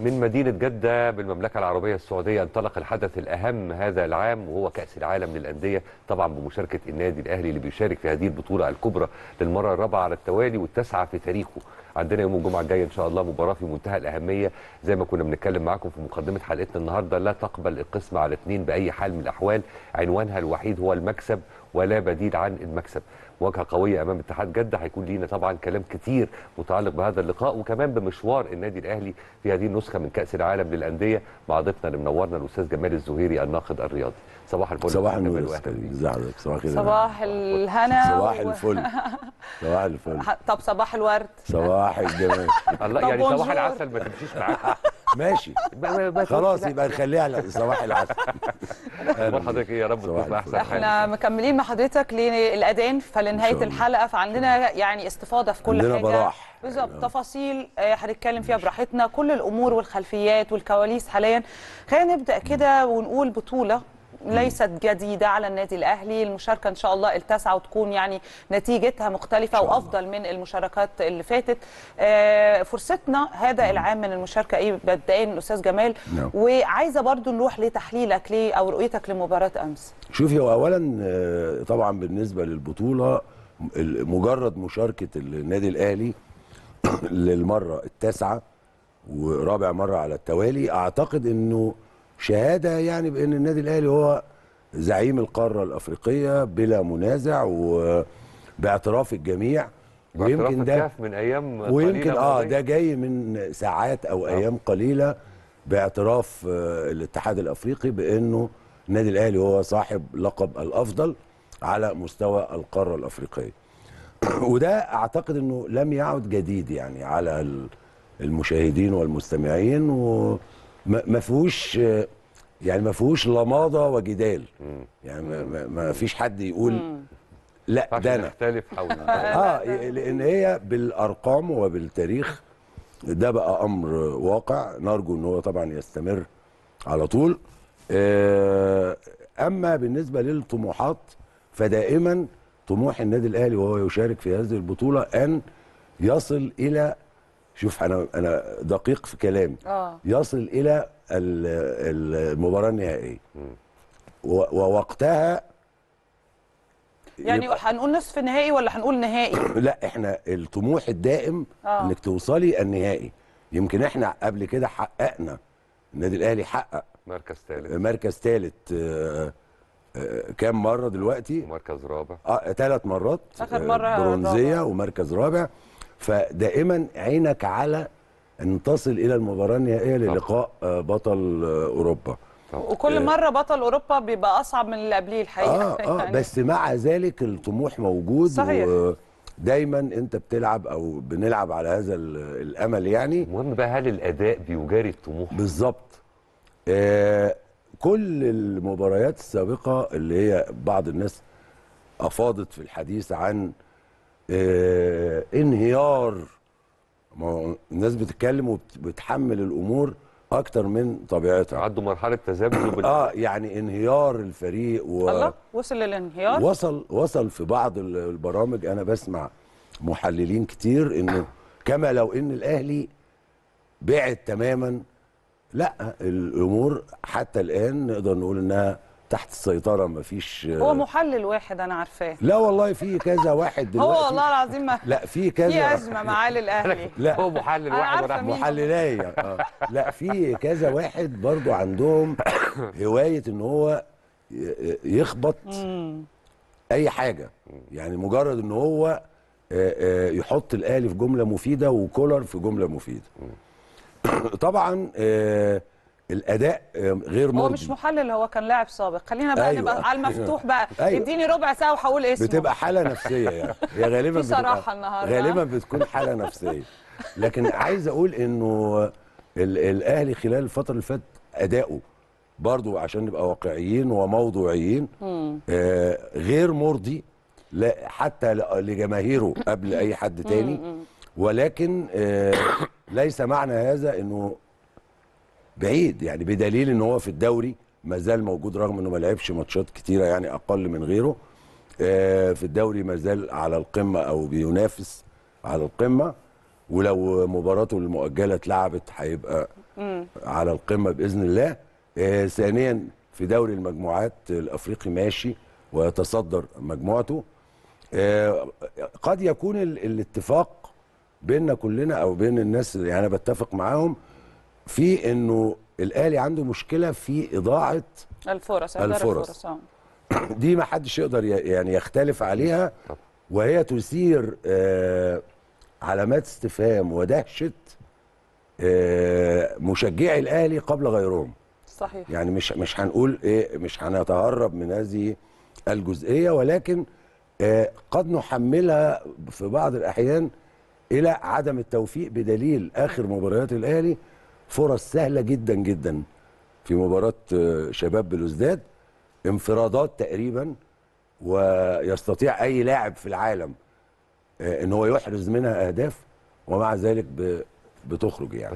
من مدينة جدة بالمملكة العربية السعودية انطلق الحدث الأهم هذا العام وهو كأس العالم للأندية طبعا بمشاركة النادي الأهلي اللي بيشارك في هذه البطولة الكبرى للمرة الرابعة على التوالي والتاسعة في تاريخه عندنا يوم الجمعة الجاية إن شاء الله مباراة في منتهى الأهمية زي ما كنا بنتكلم معاكم في مقدمة حلقتنا النهاردة لا تقبل القسمة على اثنين بأي حال من الأحوال عنوانها الوحيد هو المكسب ولا بديل عن المكسب مواجهه قويه امام اتحاد جده هيكون لينا طبعا كلام كتير متعلق بهذا اللقاء وكمان بمشوار النادي الاهلي في هذه النسخه من كاس العالم للانديه مع ضيفنا اللي منورنا الاستاذ جمال الزهيري الناقد الرياضي صباح الفل صباح النور صباح الخير صباح الهنا صباح الفل صباح الفل طب صباح الورد صباح الجمال الله يعني صباح العسل ما تمشيش معاك ماشي خلاص يبقى نخليها على صباح العسل حضرتك ايه يا رب تبقى احسن احنا مكملين مع حضرتك للاذان فلنهايه الحلقه فعندنا يعني استفاضه في كل حاجه براح بالظبط آه. تفاصيل آه، هنتكلم فيها براحتنا كل الامور والخلفيات والكواليس حاليا خلينا نبدا كده ونقول بطوله ليست جديده على النادي الاهلي المشاركه ان شاء الله التاسعه وتكون يعني نتيجتها مختلفه وافضل من المشاركات اللي فاتت آه، فرصتنا هذا العام من المشاركه ايه مبدئيا الاستاذ جمال نعم. وعايزه برضو نروح لتحليلك ليه او رؤيتك لمباراه امس شوفي هو اولا آه، طبعا بالنسبه للبطوله مجرد مشاركه النادي الاهلي للمره التاسعه ورابع مره على التوالي اعتقد انه شهاده يعني بان النادي الاهلي هو زعيم القاره الافريقيه بلا منازع وباعتراف الجميع ويمكن ده من ايام ويمكن اه ده جاي من ساعات او آه. ايام قليله باعتراف آه، الاتحاد الافريقي بانه النادي الاهلي هو صاحب لقب الافضل على مستوى القاره الافريقيه وده اعتقد انه لم يعد جديد يعني على المشاهدين والمستمعين و ما فيهوش يعني ما فيهوش لماضه وجدال يعني ما فيش حد يقول لا ده انا نختلف حول اه لان هي بالارقام وبالتاريخ ده بقى امر واقع نرجو ان هو طبعا يستمر على طول آه، اما بالنسبه للطموحات فدائما طموح النادي الاهلي وهو يشارك في هذه البطوله ان يصل الى شوف انا انا دقيق في كلامي آه. يصل الى المباراه النهائيه ووقتها يعني هنقول نصف نهائي ولا هنقول نهائي لا احنا الطموح الدائم آه. انك توصلي النهائي يمكن احنا قبل كده حققنا النادي الاهلي حقق مركز ثالث مركز ثالث آه، آه، كام مره دلوقتي مركز رابع اه ثلاث مرات اخر مره آه، برونزيه رابع. ومركز رابع فدائما عينك على ان تصل الى المباراه النهائيه للقاء آه، بطل آه، اوروبا وكل آه. مره بطل اوروبا بيبقى اصعب من اللي قبليه الحقيقه آه آه يعني. بس مع ذلك الطموح موجود صحيح دايما انت بتلعب او بنلعب على هذا الامل يعني المهم بقى هل الاداء بيجاري الطموح بالظبط آه كل المباريات السابقه اللي هي بعض الناس افاضت في الحديث عن آه انهيار ما هو الناس بتتكلم وبتحمل الامور اكتر من طبيعتها عدوا مرحله تذبذب اه يعني انهيار الفريق و... الله وصل للانهيار وصل وصل في بعض البرامج انا بسمع محللين كتير انه كما لو ان الاهلي بعد تماما لا الامور حتى الان نقدر نقول انها تحت السيطره مفيش هو محلل واحد انا عارفاه لا والله في كذا واحد دلوقتي هو والله العظيم لا في كذا في ازمه معالي الاهلي لا هو محلل واحد وراح محللايه آه. لا في كذا واحد برضو عندهم هوايه ان هو يخبط اي حاجه يعني مجرد ان هو آه، آه، يحط الاهلي في جمله مفيده وكولر في جمله مفيده طبعا الاداء غير مرضي هو مش محلل هو كان لاعب سابق خلينا بقى أيوة. نبقى على المفتوح بقى أيوة. اديني ربع ساعه وهقول اسمه بتبقى حاله نفسيه يعني هي غالبا في صراحه النهارده غالبا بتكون حاله نفسيه لكن عايز اقول انه الاهلي خلال الفتره اللي فاتت اداؤه برضو عشان نبقى واقعيين وموضوعيين آه غير مرضي لا حتى لجماهيره قبل اي حد تاني ولكن آه ليس معنى هذا انه بعيد يعني بدليل ان هو في الدوري ما زال موجود رغم انه ما لعبش ماتشات كتيره يعني اقل من غيره آه، في الدوري ما زال على القمه او بينافس على القمه ولو مباراته المؤجله اتلعبت هيبقى على القمه باذن الله آه، ثانيا في دوري المجموعات الافريقي ماشي ويتصدر مجموعته آه، قد يكون الاتفاق بيننا كلنا او بين الناس يعني انا بتفق معاهم في انه الاهلي عنده مشكله في اضاعه الفرص الفرص آه. دي ما حدش يقدر يعني يختلف عليها وهي تثير آه، علامات استفهام ودهشه آه، مشجعي الاهلي قبل غيرهم صحيح يعني مش مش هنقول ايه مش هنتهرب من هذه الجزئيه ولكن قد نحملها في بعض الاحيان الى عدم التوفيق بدليل اخر مباريات الاهلي فرص سهله جدا جدا في مباراه آه، شباب بلوزداد انفرادات تقريبا ويستطيع اي لاعب في العالم آه، ان هو يحرز منها اهداف ومع ذلك بتخرج يعني